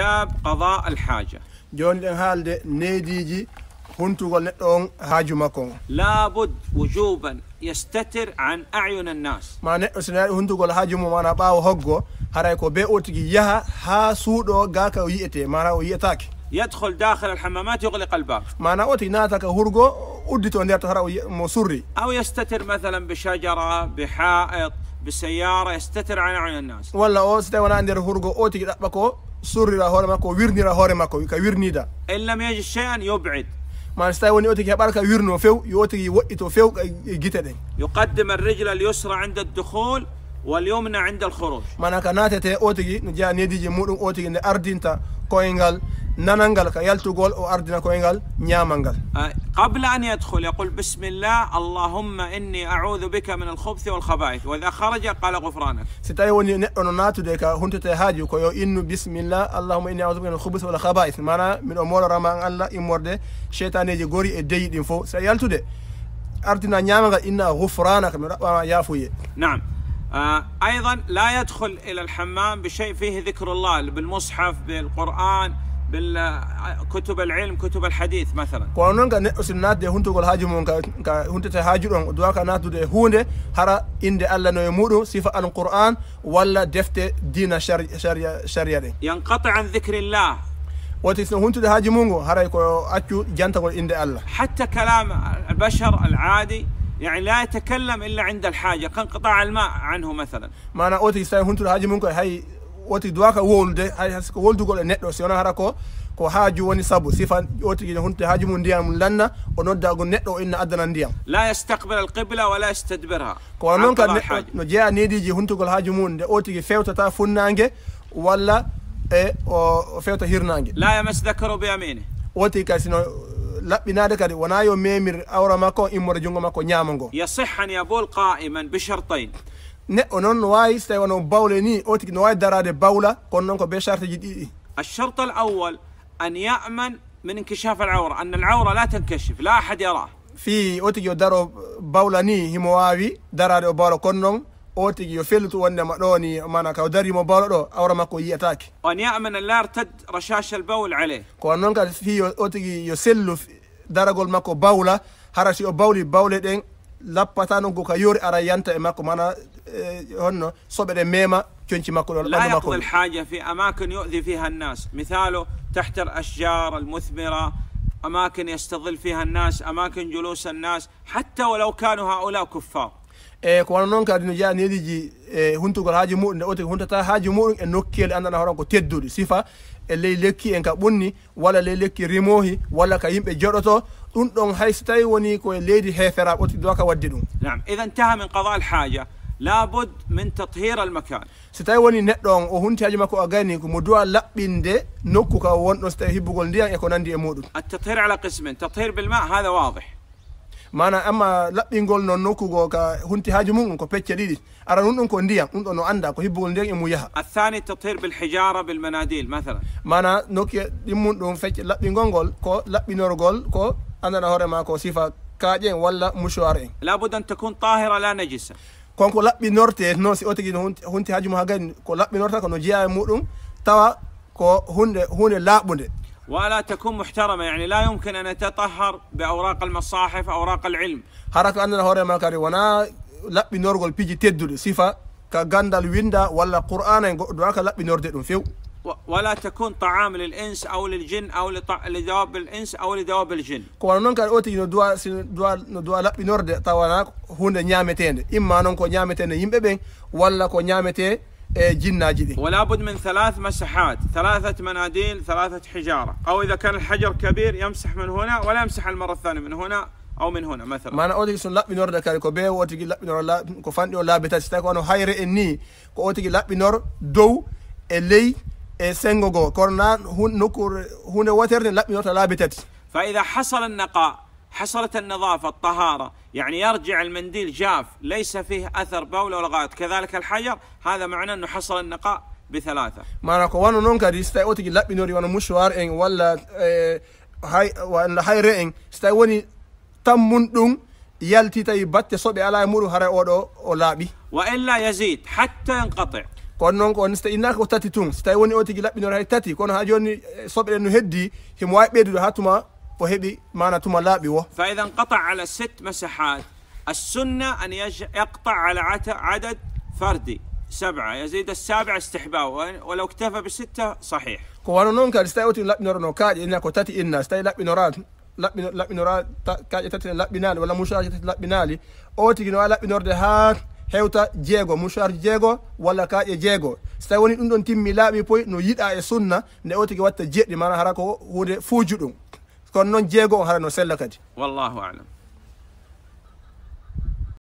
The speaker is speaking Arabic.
كتاب قضاء الحاجة جون هالد نيديجي هنتو نتون هاجو مكون لابد وجوبا يستتر عن أعين الناس ما نتسنا هنتو هاجم مانا باو هجو هرايكو بيوتي يها ها سودو غاكا ما راو ويئتاكي يدخل داخل الحمامات يغلق الباب ما نوتي ناتك هرقو أدتو أن هراو مصري أو يستتر مثلا بشجرة بحائط بسيارة يستتر عن أعين الناس ولا أوستا وانا عندي هرقو أوتي بكو صور إلى هور ماكو ويرني إلى هور ماكو يك ويرني دا إن لم يجد شيئا يبعد ما نستوي وني أوتي كبارك ويرنو فيو يوتي يوقت فيو جيت يقدم الرجل اليسرى عند الدخول واليمنى عند الخروج ما نكناتي أوتي نجا نيدي جمود أوتي إن تا كوينغال نننقل كيال تقول اردنا كوينقل نيامانغال آه، قبل أن يدخل يقول بسم الله اللهم إني أعوذ بك من الخبث والخبائث وإذا خرج قال غفرانك ستاي وني نوناتو ديكا هونتو هنت تهاجو كيو انو بسم الله اللهم إني أعوذ بك من الخبث والخبائث معنا من أمور رمان الله إمور دي شيطان يجي غوري الدي دي فو سيال تدي أردنا نيامانغال ان غفرانك من ربما آه، يافوي نعم آه ايضا لا يدخل الى الحمام بشيء فيه ذكر الله بالمصحف بالقران بالكتب العلم كتب الحديث مثلا قانون كان سنات ده هنتو قال هاجم كان هنتو تهاجر دعاء كان هاد ده هون ده هرا إن ده الله نيمودو صفة القرآن ولا دفت دين شر شر شر ينقطع عن ذكر الله وتسن هنتو تهاجمونه هرا يكو أتو جنتو إن ده الله حتى كلام البشر العادي يعني لا يتكلم إلا عند الحاجة كان قطع الماء عنه مثلا ما أنا أوتي سن هنتو تهاجمونه هاي woti duaka wolde hasko woldugol e neddo si wona hara ko ko haaju woni sabu sifa otigi hunte haaju mun ndiyam lanna o nodda go neddo inna adana ndiyam la yastaqbil al alqibla wala yastadbirha ko non noon ka neɗɗo no jeeya nediji huntugol haaju mun de nde otigi fewtata funnange wala e o fewta hirnange la yamas dakaru bi amini otigi ka sino laɓɓinade kadi wona yo memir awra makko immore junggo makko ñaama ngo yasih qaiman bi shartain neɗɗo noon no wawi so wono bawle ni o tigui no bawla ko be الشرط الأول أن يأمن من انكشاف العورة أن العورة لا تنكشف لا أحد يراه في أوتي يدارو بولاني همواوي دراري وبارو كنن أوتي يفلتو وأن ما مانا كاو داري مبارو أورا ماكو يأتاك وأن يأمن لا يرتد رشاش البول عليه كونن في أوتي يسلو درجول ماكو بولا هرشي بولي باولي دين lappatanogo ka yori ara ما كو e هن صبر ميما كنت ما كل لا يقضي الحاجة في أماكن يؤذي فيها الناس مثاله تحت الأشجار المثمرة أماكن يستظل فيها الناس أماكن جلوس الناس حتى ولو كانوا هؤلاء كفار e ko wono noon kadi no jeya neɗiji e huntugol haaji muɗum nde ote huntata haaji muɗum e nokkeli andana horon ko tedduɗi sifa e ley lekki en ka ɓonni walla ley lekki remohi walla ka yimɓe joɗoto ɗum ɗon hay so tawi woni koye leydi heferaɓe oti dowa ka wadde ɗum nam ida intaha min qada alhaja لابد من تطهير المكان ستايوني نيدون او هونتي اجي ماكو اغاني كو مودوا لابينده نوكو كا وون دو ستاي هيبوغول ديان يكون عندي امودو التطهير على قسمين تطهير بالماء هذا واضح مانا اما لابينغول نو نوكو كو كا هونتي هاجي مون كو بيتشي ديدي ارا نون دون كو ديان اون دو نو اندا كو هيبوغول ديان امو يها الثاني تطهير بالحجاره بالمناديل مثلا مانا نوكي دي مون دون فيتش لابينغول كو لابينورغول كو انا نهار ماكو صفه كاجين ولا مشوارين لابد ان تكون طاهره لا نجسه konko laɓɓinorte noon si o tigi hunti haaju ha gari ko laɓɓinorta kono jeeya e muɗum tawa ko hunde hunde ولا تكون محترمه يعني لا يمكن ان اتطهر باوراق المصاحف اوراق العلم حركه عندنا هوري ما كاري وانا لابي نورغول بيجي تدود صفه كغاندال ويندا ولا قران دوكا لابي نورد دون فيو ولا تكون طعام للإنس أو للجن أو لط... لدواب الإنس أو لدواب الجن كون نون كان أوتي نو سي ندوا نو ندوا لابي نورد تاوانا هوند نيامتين إما نون كو نيامتين بين ولا كو نيامتين جنا جدي ولا بد من ثلاث مسحات ثلاثة مناديل ثلاثة حجارة أو إذا كان الحجر كبير يمسح من هنا ولا يمسح المرة الثانية من هنا أو من هنا مثلا ما أنا اودي سن لابي نور كو بي أوتي لابي نور لا كو كوفاندي ولا كو أنا هايري إني كو أوتي لابي نور دو الي e sengo goo kono noon hun nokku فإذا حصل النقاء حصلت النظافة الطهارة يعني يرجع المنديل جاف ليس فيه أثر بول ولا غائط كذلك الحجر هذا معناه أنه حصل النقاء بثلاثة ما نكو وانو نون كدي ستاي اوتي لابي نوري وانو مشوار ان ولا هاي ولا هاي رين ستاي وني تامون دون يالتي تاي باتي صوبي على مورو هراي اودو او لابي والا يزيد حتى ينقطع kono noon ko on so innaka ko tati tun so tawi woni o tigui laɓɓinora hay tati kono ha joni eh, soɓeɗen no heddi himo wawi ɓeydude ha tuma o heeɓi mana tuma laaɓi wo fa ida inqata ala set masahat السنة أن يقطع على عدد فردي سبعة يزيد السابع استحباب ولو اكتفى بستة صحيح كوانو نون كان ستاوتي لابنور نو كاج إنا كوتاتي إنا ستاي لابنورات لابنورات كاج تاتي لابنالي ولا مشاجة لابنالي أوتي جنوا لابنور ده هات hewta jeego mushar jeego walla kaƴe jeego so tawi woni ɗum ɗon timmi laaɓi poy no yiɗa e sunna nde o tigi watta jeɗɗi mana hara ko hunde fuuju ɗum kono noon jeego o hara no sella kadi wallahu alam